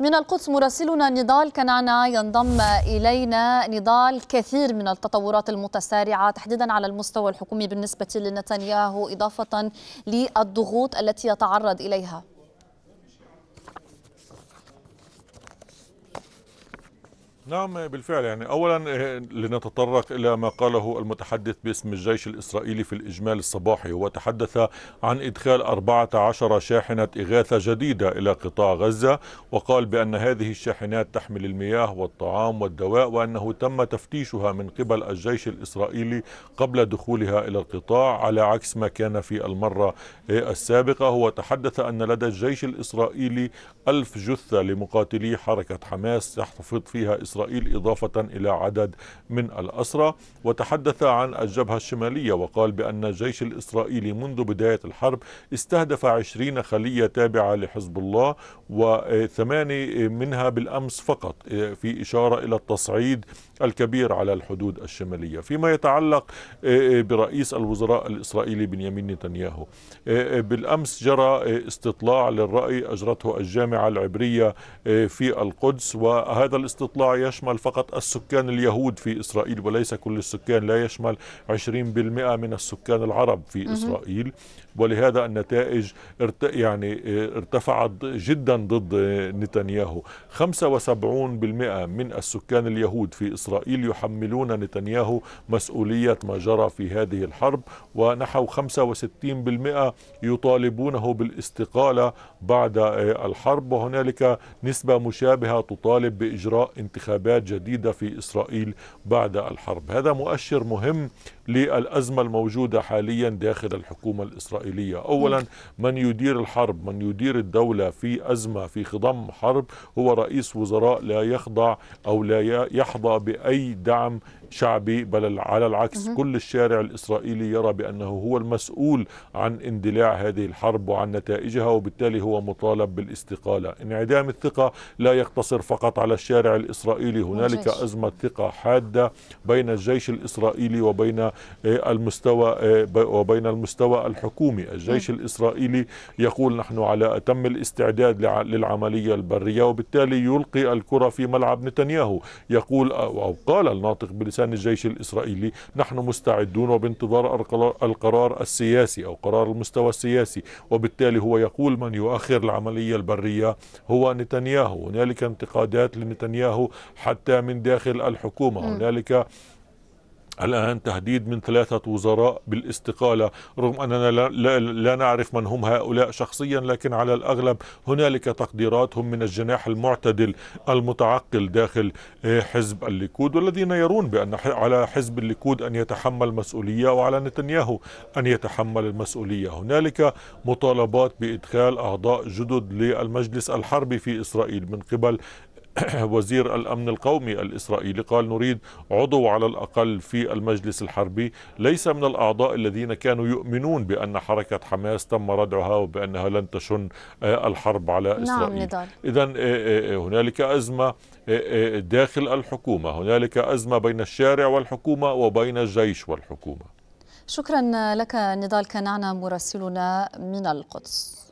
من القدس مراسلنا نضال كنعنا ينضم إلينا نضال كثير من التطورات المتسارعة تحديدا على المستوى الحكومي بالنسبة لنتنياهو إضافة للضغوط التي يتعرض إليها نعم بالفعل يعني اولا آه، لنتطرق الى ما قاله المتحدث باسم الجيش الاسرائيلي في الاجمال الصباحي وتحدث عن ادخال 14 شاحنه اغاثه جديده الى قطاع غزه وقال بان هذه الشاحنات تحمل المياه والطعام والدواء وانه تم تفتيشها من قبل الجيش الاسرائيلي قبل دخولها الى القطاع على عكس ما كان في المره آه، السابقه هو تحدث ان لدى الجيش الاسرائيلي ألف جثه لمقاتلي حركه حماس يحتفظ فيها اسرائيل إسرائيل إضافة إلى عدد من الأسرى وتحدث عن الجبهة الشمالية وقال بأن الجيش الإسرائيلي منذ بداية الحرب استهدف عشرين خلية تابعة لحزب الله وثماني منها بالأمس فقط في إشارة إلى التصعيد الكبير على الحدود الشمالية فيما يتعلق برئيس الوزراء الإسرائيلي بنيامين نتنياهو بالأمس جرى استطلاع للرأي أجرته الجامعة العبرية في القدس وهذا الاستطلاع يشمل فقط السكان اليهود في إسرائيل وليس كل السكان لا يشمل 20% من السكان العرب في إسرائيل ولهذا النتائج ارت... يعني آه، ارتفعت جدا ضد نتنياهو 75% من السكان اليهود في إسرائيل يحملون نتنياهو مسؤولية ما جرى في هذه الحرب ونحو 65% يطالبونه بالاستقالة بعد آه، الحرب وهنالك نسبة مشابهة تطالب بإجراء انتخابات انتخابات جديدة في إسرائيل بعد الحرب هذا مؤشر مهم للأزمة الموجودة حاليا داخل الحكومة الإسرائيلية أولا من يدير الحرب من يدير الدولة في أزمة في خضم حرب هو رئيس وزراء لا يخضع أو لا يحظى بأي دعم شعبي بل على العكس كل الشارع الإسرائيلي يرى بأنه هو المسؤول عن اندلاع هذه الحرب وعن نتائجها وبالتالي هو مطالب بالاستقالة انعدام الثقة لا يقتصر فقط على الشارع الإسرائيلي هنالك أزمة ثقة حادة بين الجيش الإسرائيلي وبين المستوى آه، وبين المستوى الحكومي الجيش الإسرائيلي يقول نحن على أتم الاستعداد للعملية البرية وبالتالي يلقي الكرة في ملعب نتنياهو يقول آه، أو قال الناطق بلسان الجيش الإسرائيلي نحن مستعدون وبانتظار القرار السياسي أو قرار المستوى السياسي وبالتالي هو يقول من يؤخر العملية البرية هو نتنياهو هنالك انتقادات لنتنياهو حتى من داخل الحكومة هنالك الآن تهديد من ثلاثة وزراء بالاستقالة رغم أننا لا, لا, لا نعرف من هم هؤلاء شخصيا لكن على الأغلب هنالك تقديرات هم من الجناح المعتدل المتعقل داخل آه، حزب الليكود والذين يرون بأن على حزب الليكود أن يتحمل مسؤولية وعلى نتنياهو أن يتحمل المسؤولية هنالك مطالبات بإدخال أعضاء جدد للمجلس الحربي في إسرائيل من قبل وزير الأمن القومي الإسرائيلي قال نريد عضو على الأقل في المجلس الحربي ليس من الأعضاء الذين كانوا يؤمنون بأن حركة حماس تم ردعها وبأنها لن تشن آه، الحرب على نعم، إسرائيل نعم إذا آه، آه، هنالك أزمة داخل الحكومة هنالك أزمة بين الشارع والحكومة وبين الجيش والحكومة شكرا لك نضال كنعنا مراسلنا من القدس